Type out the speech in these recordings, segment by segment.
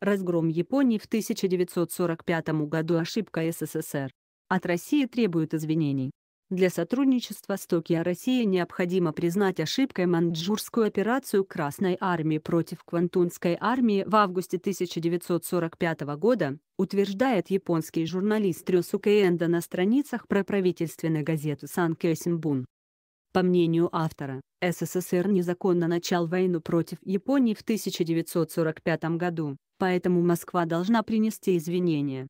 Разгром Японии в 1945 году ошибка СССР. От России требуют извинений. Для сотрудничества с Токио России необходимо признать ошибкой маньчжурскую операцию Красной армии против Квантунской армии в августе 1945 года, утверждает японский журналист Рюсуке Эндо на страницах проправительственной газеты «Сан по мнению автора, СССР незаконно начал войну против Японии в 1945 году, поэтому Москва должна принести извинения.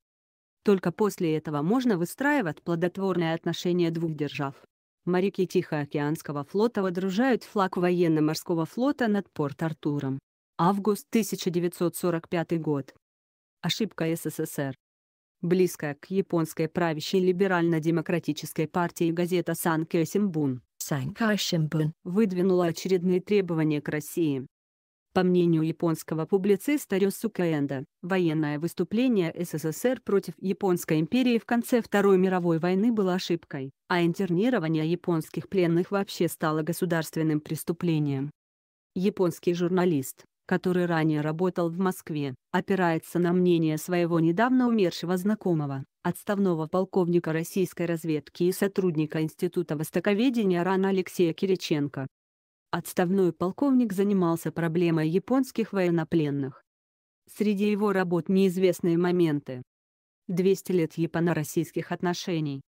Только после этого можно выстраивать плодотворные отношения двух держав. Моряки Тихоокеанского флота водружают флаг военно-морского флота над Порт-Артуром. Август 1945 год. Ошибка СССР. Близкая к японской правящей либерально-демократической партии газета «Санкё Симбун» Санька Шимбун выдвинула очередные требования к России. По мнению японского публициста Рёсука Энда, военное выступление СССР против Японской империи в конце Второй мировой войны было ошибкой, а интернирование японских пленных вообще стало государственным преступлением. Японский журналист который ранее работал в Москве, опирается на мнение своего недавно умершего знакомого, отставного полковника российской разведки и сотрудника Института востоковедения РАН Алексея Кириченко. Отставной полковник занимался проблемой японских военнопленных. Среди его работ неизвестные моменты. 200 лет японо-российских отношений,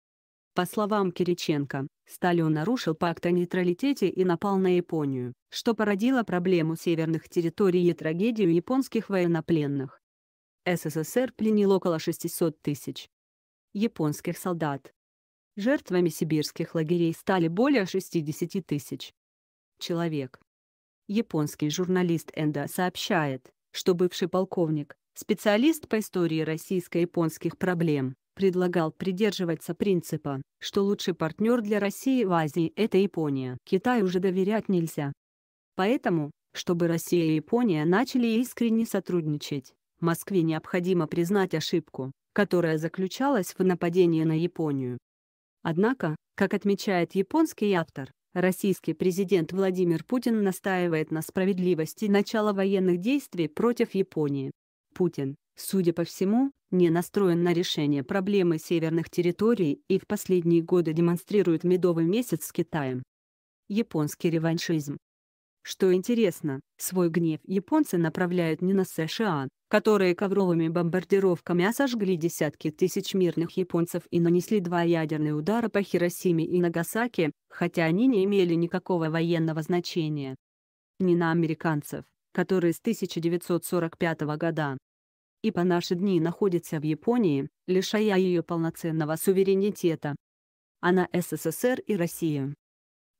по словам Кириченко, Сталин нарушил пакт о нейтралитете и напал на Японию, что породило проблему северных территорий и трагедию японских военнопленных. СССР пленил около 600 тысяч японских солдат. Жертвами сибирских лагерей стали более 60 тысяч человек. Японский журналист Энда сообщает, что бывший полковник, специалист по истории российско-японских проблем, предлагал придерживаться принципа, что лучший партнер для России в Азии – это Япония. Китаю уже доверять нельзя. Поэтому, чтобы Россия и Япония начали искренне сотрудничать, Москве необходимо признать ошибку, которая заключалась в нападении на Японию. Однако, как отмечает японский автор, российский президент Владимир Путин настаивает на справедливости начала военных действий против Японии. Путин, судя по всему, не настроен на решение проблемы северных территорий и в последние годы демонстрирует медовый месяц с Китаем. Японский реваншизм. Что интересно, свой гнев японцы направляют не на США, которые ковровыми бомбардировками сожгли десятки тысяч мирных японцев и нанесли два ядерные удара по Хиросиме и Нагасаки, хотя они не имели никакого военного значения. Не на американцев, которые с 1945 года и по наши дни находится в Японии, лишая ее полноценного суверенитета. А на СССР и Россию.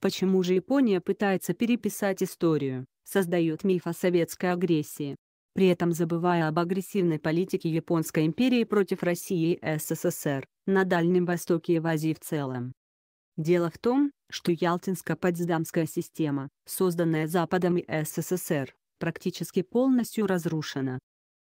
Почему же Япония пытается переписать историю, создает миф о советской агрессии, при этом забывая об агрессивной политике Японской империи против России и СССР, на Дальнем Востоке и в Азии в целом. Дело в том, что Ялтинско-Потсдамская система, созданная Западом и СССР, практически полностью разрушена.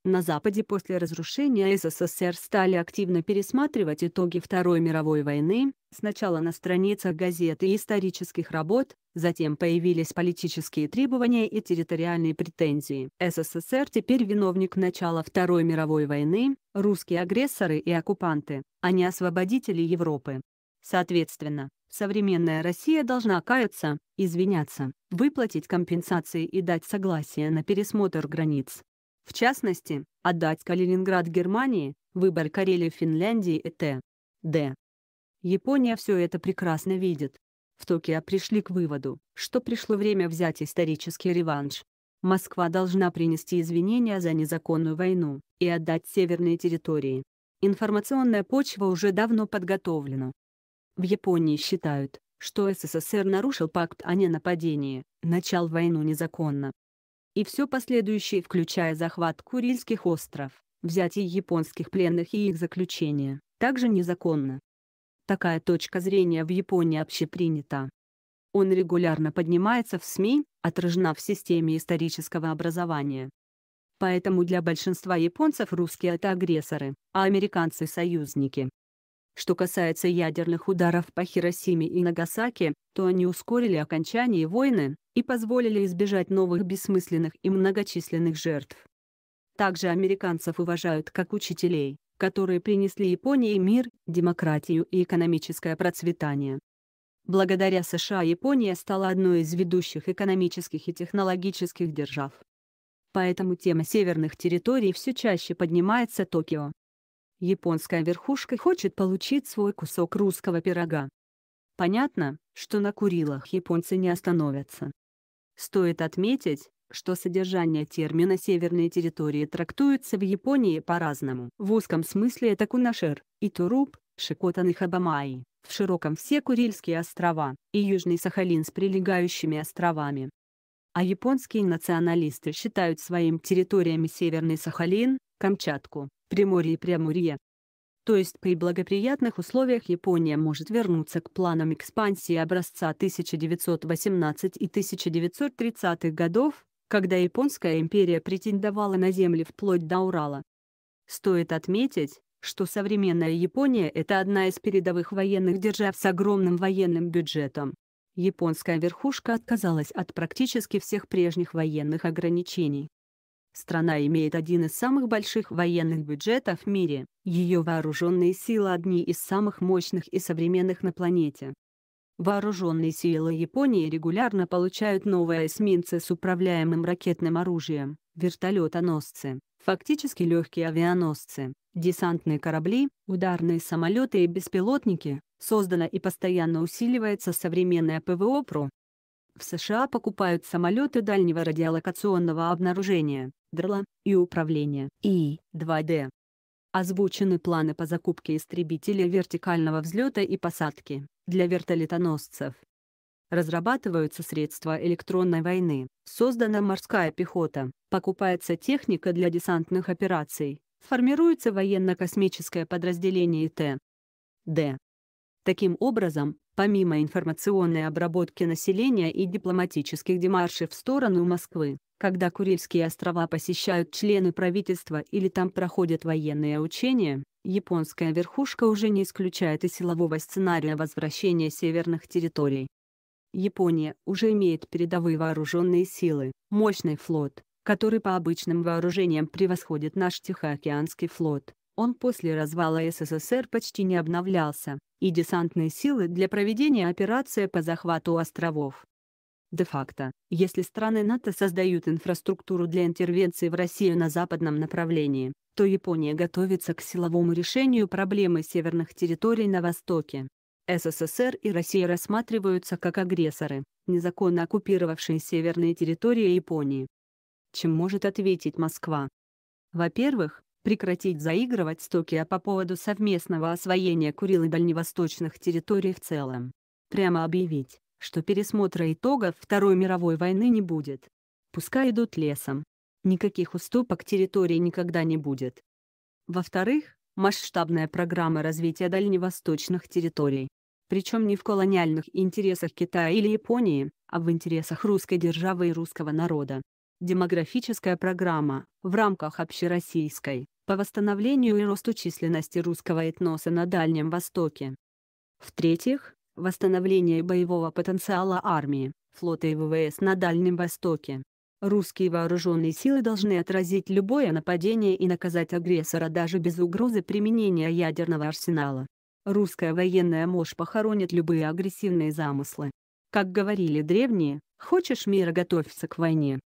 На Западе после разрушения СССР стали активно пересматривать итоги Второй мировой войны, сначала на страницах газет и исторических работ, затем появились политические требования и территориальные претензии. СССР теперь виновник начала Второй мировой войны, русские агрессоры и оккупанты, а не освободители Европы. Соответственно, современная Россия должна каяться, извиняться, выплатить компенсации и дать согласие на пересмотр границ. В частности, отдать Калининград Германии, выбор Карелии Финляндии и т.д. Япония все это прекрасно видит. В Токио пришли к выводу, что пришло время взять исторический реванш. Москва должна принести извинения за незаконную войну и отдать северные территории. Информационная почва уже давно подготовлена. В Японии считают, что СССР нарушил пакт о ненападении, начал войну незаконно, и все последующее, включая захват Курильских остров, взятие японских пленных и их заключение, также незаконно. Такая точка зрения в Японии общепринята. Он регулярно поднимается в СМИ, отражена в системе исторического образования. Поэтому для большинства японцев русские – это агрессоры, а американцы – союзники. Что касается ядерных ударов по Хиросиме и Нагасаки, то они ускорили окончание войны и позволили избежать новых бессмысленных и многочисленных жертв. Также американцев уважают как учителей, которые принесли Японии мир, демократию и экономическое процветание. Благодаря США Япония стала одной из ведущих экономических и технологических держав. Поэтому тема северных территорий все чаще поднимается Токио японская верхушка хочет получить свой кусок русского пирога. Понятно, что на Курилах японцы не остановятся. Стоит отметить, что содержание термина «северные территории» трактуется в Японии по-разному. В узком смысле это Кунашир, и Туруп, Шикотан и Хабамаи, в широком все Курильские острова, и Южный Сахалин с прилегающими островами. А японские националисты считают своим территориями Северный Сахалин, Камчатку, Приморье и Преамурье. То есть при благоприятных условиях Япония может вернуться к планам экспансии образца 1918 и 1930-х годов, когда Японская империя претендовала на земли вплоть до Урала. Стоит отметить, что современная Япония – это одна из передовых военных держав с огромным военным бюджетом. Японская верхушка отказалась от практически всех прежних военных ограничений. Страна имеет один из самых больших военных бюджетов в мире, ее вооруженные силы одни из самых мощных и современных на планете. Вооруженные силы Японии регулярно получают новые эсминцы с управляемым ракетным оружием, вертолетоносцы, фактически легкие авианосцы, десантные корабли, ударные самолеты и беспилотники, создана и постоянно усиливается современная ПВО ПРО. В США покупают самолеты дальнего радиолокационного обнаружения, дрла и управления и 2D. Озвучены планы по закупке истребителя вертикального взлета и посадки для вертолетоносцев. Разрабатываются средства электронной войны, создана морская пехота, покупается техника для десантных операций, формируется военно-космическое подразделение ИТ. Д. Таким образом, помимо информационной обработки населения и дипломатических демаршей в сторону Москвы, когда Курильские острова посещают члены правительства или там проходят военные учения, японская верхушка уже не исключает и силового сценария возвращения северных территорий. Япония уже имеет передовые вооруженные силы, мощный флот, который по обычным вооружениям превосходит наш Тихоокеанский флот. Он после развала СССР почти не обновлялся, и десантные силы для проведения операции по захвату островов Де-факто, если страны НАТО создают инфраструктуру для интервенции в Россию на западном направлении, то Япония готовится к силовому решению проблемы северных территорий на востоке. СССР и Россия рассматриваются как агрессоры, незаконно оккупировавшие северные территории Японии. Чем может ответить Москва? Во-первых, прекратить заигрывать с Токио а по поводу совместного освоения Курил и дальневосточных территорий в целом. Прямо объявить, что пересмотра итогов Второй мировой войны не будет. Пускай идут лесом. Никаких уступок территории никогда не будет. Во-вторых, масштабная программа развития дальневосточных территорий. Причем не в колониальных интересах Китая или Японии, а в интересах русской державы и русского народа. Демографическая программа, в рамках общероссийской, по восстановлению и росту численности русского этноса на Дальнем Востоке. В-третьих, восстановление боевого потенциала армии, флота и ВВС на Дальнем Востоке. Русские вооруженные силы должны отразить любое нападение и наказать агрессора даже без угрозы применения ядерного арсенала. Русская военная мощь похоронит любые агрессивные замыслы. Как говорили древние, хочешь мира – готовься к войне.